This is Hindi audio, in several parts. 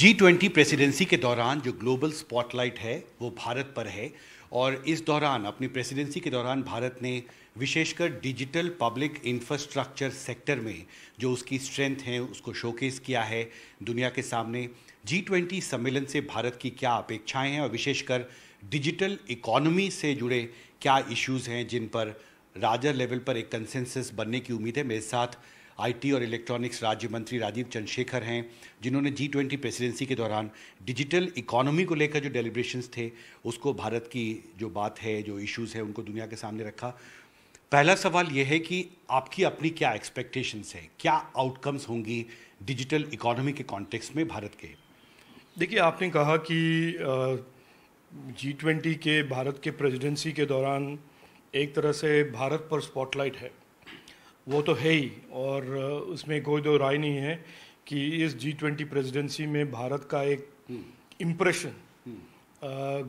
जी ट्वेंटी प्रेसिडेंसी के दौरान जो ग्लोबल स्पॉटलाइट है वो भारत पर है और इस दौरान अपनी प्रेसिडेंसी के दौरान भारत ने विशेषकर डिजिटल पब्लिक इंफ्रास्ट्रक्चर सेक्टर में जो उसकी स्ट्रेंथ है उसको शोकेस किया है दुनिया के सामने जी ट्वेंटी सम्मेलन से भारत की क्या अपेक्षाएं हैं और विशेषकर डिजिटल इकोनॉमी से जुड़े क्या इश्यूज़ हैं जिन पर राजर लेवल पर एक कंसेंसस बनने की उम्मीद है मेरे साथ आईटी और इलेक्ट्रॉनिक्स राज्य मंत्री राजीव चंद्रशेखर हैं जिन्होंने जी ट्वेंटी प्रेसिडेंसी के दौरान डिजिटल इकोनॉमी को लेकर जो डेलीब्रेशन थे उसको भारत की जो बात है जो इश्यूज़ है उनको दुनिया के सामने रखा पहला सवाल यह है कि आपकी अपनी क्या एक्सपेक्टेशंस है क्या आउटकम्स होंगी डिजिटल इकोनॉमी के कॉन्टेक्स्ट में भारत के देखिए आपने कहा कि जी ट्वेंटी के भारत के प्रेसिडेंसी के दौरान एक तरह से भारत पर स्पॉटलाइट है वो तो है ही और उसमें कोई दो राय नहीं है कि इस जी ट्वेंटी प्रेजिडेंसी में भारत का एक इम्प्रेशन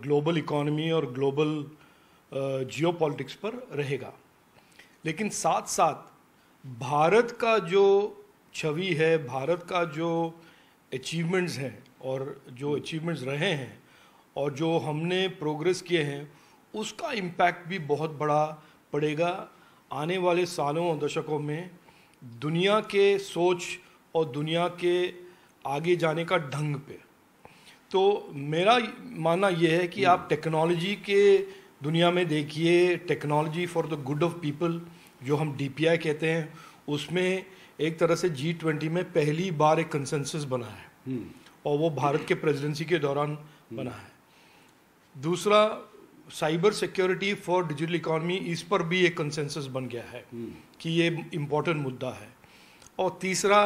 ग्लोबल इकोनमी और ग्लोबल जियो पॉलिटिक्स पर रहेगा लेकिन साथ साथ भारत का जो छवि है भारत का जो अचीवमेंट्स हैं और जो अचीवमेंट्स हम्म। रहे हैं और जो हमने प्रोग्रेस किए हैं उसका इम्पैक्ट भी बहुत बड़ा पड़ेगा आने वाले सालों और दशकों में दुनिया के सोच और दुनिया के आगे जाने का ढंग पे तो मेरा मानना यह है कि हम्म। आप टेक्नोलॉजी के दुनिया में देखिए technology for the good of people जो हम डी कहते हैं उसमें एक तरह से जी ट्वेंटी में पहली बार एक कंसेंसस बना है हम्म। और वो भारत के प्रेसिडेंसी के दौरान बना हम्म। है दूसरा cyber security for digital economy इस पर भी एक कंसेंसस बन गया है हम्म। कि ये इम्पोर्टेंट मुद्दा है और तीसरा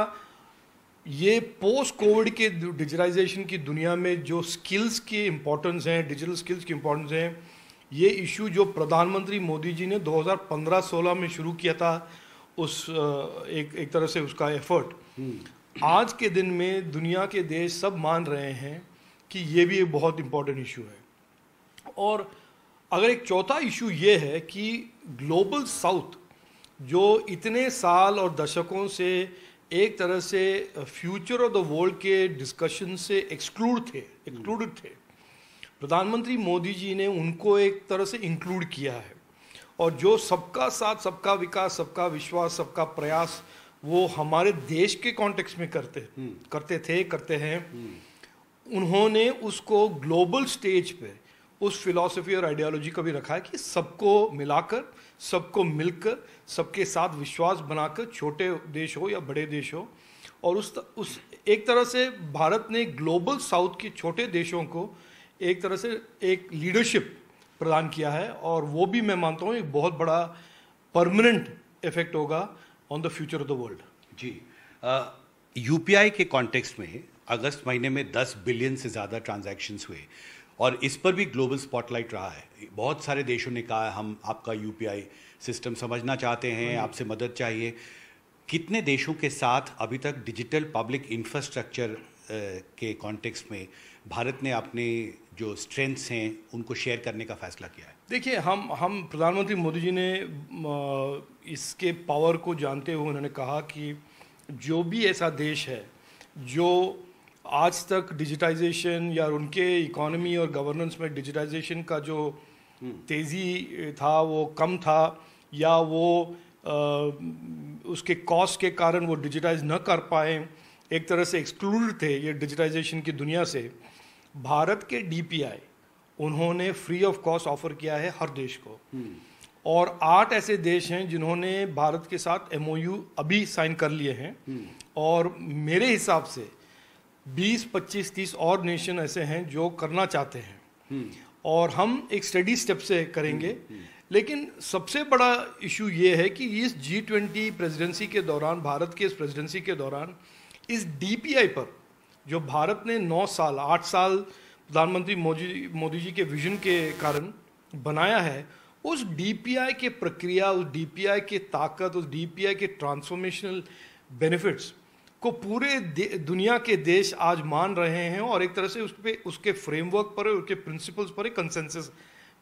ये पोस्ट कोविड के डिजिटाइजेशन की दुनिया में जो स्किल्स की इम्पोर्टेंस हैं डिजिटल स्किल्स की इम्पोर्टेंस हैं ये इशू जो प्रधानमंत्री मोदी जी ने 2015-16 में शुरू किया था उस एक एक तरह से उसका एफर्ट हम्म। आज के दिन में दुनिया के देश सब मान रहे हैं कि ये भी एक बहुत इम्पोर्टेंट इशू है और अगर एक चौथा इशू ये है कि ग्लोबल साउथ जो इतने साल और दशकों से एक तरह से फ्यूचर ऑफ द वर्ल्ड के डिस्कशन से एक्सक्लूड थे एक्सक्लूडेड थे प्रधानमंत्री मोदी जी ने उनको एक तरह से इंक्लूड किया है और जो सबका साथ सबका विकास सबका विश्वास सबका प्रयास वो हमारे देश के कॉन्टेक्स में करते हम्म। करते थे करते हैं हम्म। उन्होंने उसको ग्लोबल स्टेज पर उस फिलॉसफी और आइडियोलॉजी को भी रखा है कि सबको मिलाकर सबको मिलकर सबके साथ विश्वास बनाकर छोटे देश हो या बड़े देश हो और उस उस एक तरह से भारत ने ग्लोबल साउथ के छोटे देशों को एक तरह से एक लीडरशिप प्रदान किया है और वो भी मैं मानता हूँ एक बहुत बड़ा परमानेंट इफेक्ट होगा on the future of the world जी यूपीआई के कॉन्टेक्स्ट में अगस्त महीने में 10 बिलियन से ज़्यादा ट्रांजैक्शंस हुए और इस पर भी ग्लोबल स्पॉटलाइट रहा है बहुत सारे देशों ने कहा हम आपका यू सिस्टम समझना चाहते हैं हम्म। आपसे मदद चाहिए कितने देशों के साथ अभी तक डिजिटल पब्लिक इंफ्रास्ट्रक्चर के कॉन्टेक्स में भारत ने अपने जो स्ट्रेंथ्स हैं उनको शेयर करने का फैसला किया है देखिए हम हम प्रधानमंत्री मोदी जी ने इसके पावर को जानते हुए उन्होंने कहा कि जो भी ऐसा देश है जो आज तक डिजिटाइजेशन या उनके इकोनॉमी और गवर्नेंस में डिजिटाइजेशन का जो हम्म। तेज़ी था वो कम था या वो आ, उसके कॉस्ट के कारण वो डिजिटाइज न कर पाए एक तरह से एक्सक्लूड थे ये डिजिटाइजेशन की दुनिया से भारत के डीपीआई उन्होंने फ्री ऑफ कॉस्ट ऑफर किया है हर देश को हम्म। और आठ ऐसे देश हैं जिन्होंने भारत के साथ एमओयू अभी साइन कर लिए हैं हम्म। और मेरे हिसाब से बीस पच्चीस तीस और नेशन ऐसे हैं जो करना चाहते हैं हम्म। और हम एक स्टडी स्टेप से करेंगे हम्म, हम्म। लेकिन सबसे बड़ा इशू ये है कि इस जी ट्वेंटी प्रेजिडेंसी के दौरान भारत की इस प्रेजिडेंसी के दौरान इस डीपीआई पर जो भारत ने नौ साल आठ साल प्रधानमंत्री मोदी मोदी जी के विजन के कारण बनाया है उस डीपीआई के प्रक्रिया उस डीपीआई के ताकत उस डीपीआई के ट्रांसफॉर्मेशनल बेनिफिट्स को पूरे दुनिया के देश आज मान रहे हैं और एक तरह से उस पर उसके फ्रेमवर्क पर उसके प्रिंसिपल्स पर कंसेंसस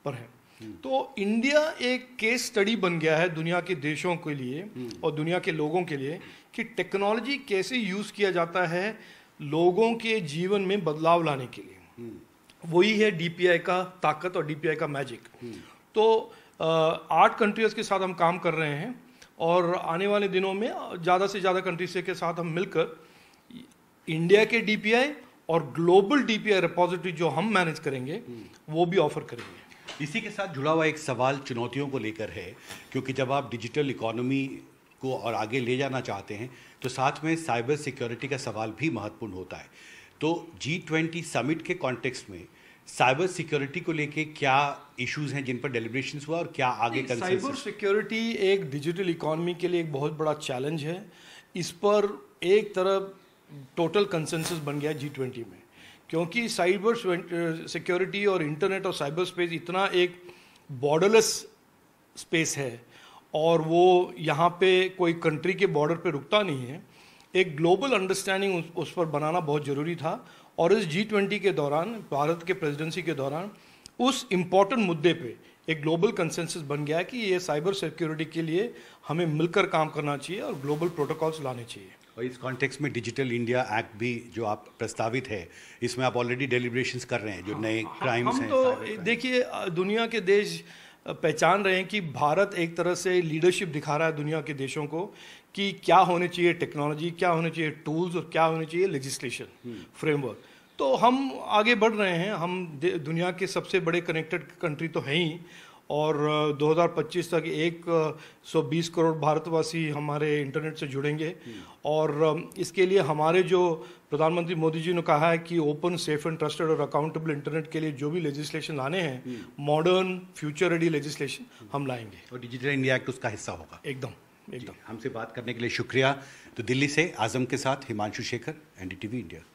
पर है हम्म। तो इंडिया एक केस स्टडी बन गया है दुनिया के देशों के लिए हम्म। और दुनिया के लोगों के लिए कि टेक्नोलॉजी कैसे यूज़ किया जाता है लोगों के जीवन में बदलाव लाने के लिए हम्म। वही है डीपीआई का ताकत और डीपीआई का मैजिक तो आठ कंट्रीज के साथ हम काम कर रहे हैं और आने वाले दिनों में ज़्यादा से ज़्यादा कंट्रीज के साथ हम मिलकर इंडिया के डी और ग्लोबल डी पी जो हम मैनेज करेंगे वो भी ऑफर करेंगे इसी के साथ जुड़ा हुआ एक सवाल चुनौतियों को लेकर है क्योंकि जब आप डिजिटल इकोनॉमी को और आगे ले जाना चाहते हैं तो साथ में साइबर सिक्योरिटी का सवाल भी महत्वपूर्ण होता है तो जी ट्वेंटी समिट के कॉन्टेक्स्ट में साइबर सिक्योरिटी को लेके क्या इश्यूज हैं जिन पर डेलीब्रेशन हुआ और क्या आगे साइबर सिक्योरिटी एक डिजिटल इकोनॉमी के लिए एक बहुत बड़ा चैलेंज है इस पर एक तरफ टोटल कंसेंसस बन गया जी ट्वेंटी में क्योंकि साइबर सिक्योरिटी और इंटरनेट और साइबर स्पेस इतना एक बॉर्डरलेस स्पेस है और वो यहाँ पे कोई कंट्री के बॉर्डर पे रुकता नहीं है एक ग्लोबल अंडरस्टैंडिंग उस, उस पर बनाना बहुत ज़रूरी था और इस जी ट्वेंटी के दौरान भारत के प्रेसिडेंसी के दौरान उस इम्पॉर्टेंट मुद्दे पे एक ग्लोबल कंसेंसस बन गया है कि ये साइबर सिक्योरिटी के लिए हमें मिलकर काम करना चाहिए और ग्लोबल प्रोटोकॉल्स लाने चाहिए और इस कॉन्टेक्स्ट में डिजिटल इंडिया एक्ट भी जो आप प्रस्तावित है इसमें आप ऑलरेडी डेलीब्रेशन कर रहे हैं जो हाँ, नए क्राइम्स हाँ, हैं तो देखिए दुनिया के देश पहचान रहे हैं कि भारत एक तरह से लीडरशिप दिखा रहा है दुनिया के देशों को कि क्या होने चाहिए टेक्नोलॉजी क्या होने चाहिए टूल्स और क्या होने चाहिए लेजिस्लेशन हम्म। फ्रेमवर्क तो हम आगे बढ़ रहे हैं हम दुनिया के सबसे बड़े कनेक्टेड कंट्री तो हैं ही और 2025 तक 120 करोड़ भारतवासी हमारे इंटरनेट से जुड़ेंगे और इसके लिए हमारे जो प्रधानमंत्री मोदी जी ने कहा है कि ओपन सेफ एंड ट्रस्टेड और अकाउंटेबल इंटरनेट के लिए जो भी लेजिस्लेशन लाने हैं मॉडर्न फ्यूचर रेडी लेजिस्लेशन हम लाएंगे और डिजिटल इंडिया एक्ट उसका हिस्सा होगा एकदम एकदम हमसे बात करने के लिए शुक्रिया तो दिल्ली से आजम के साथ हिमांशु शेखर एनडीटीवी इंडिया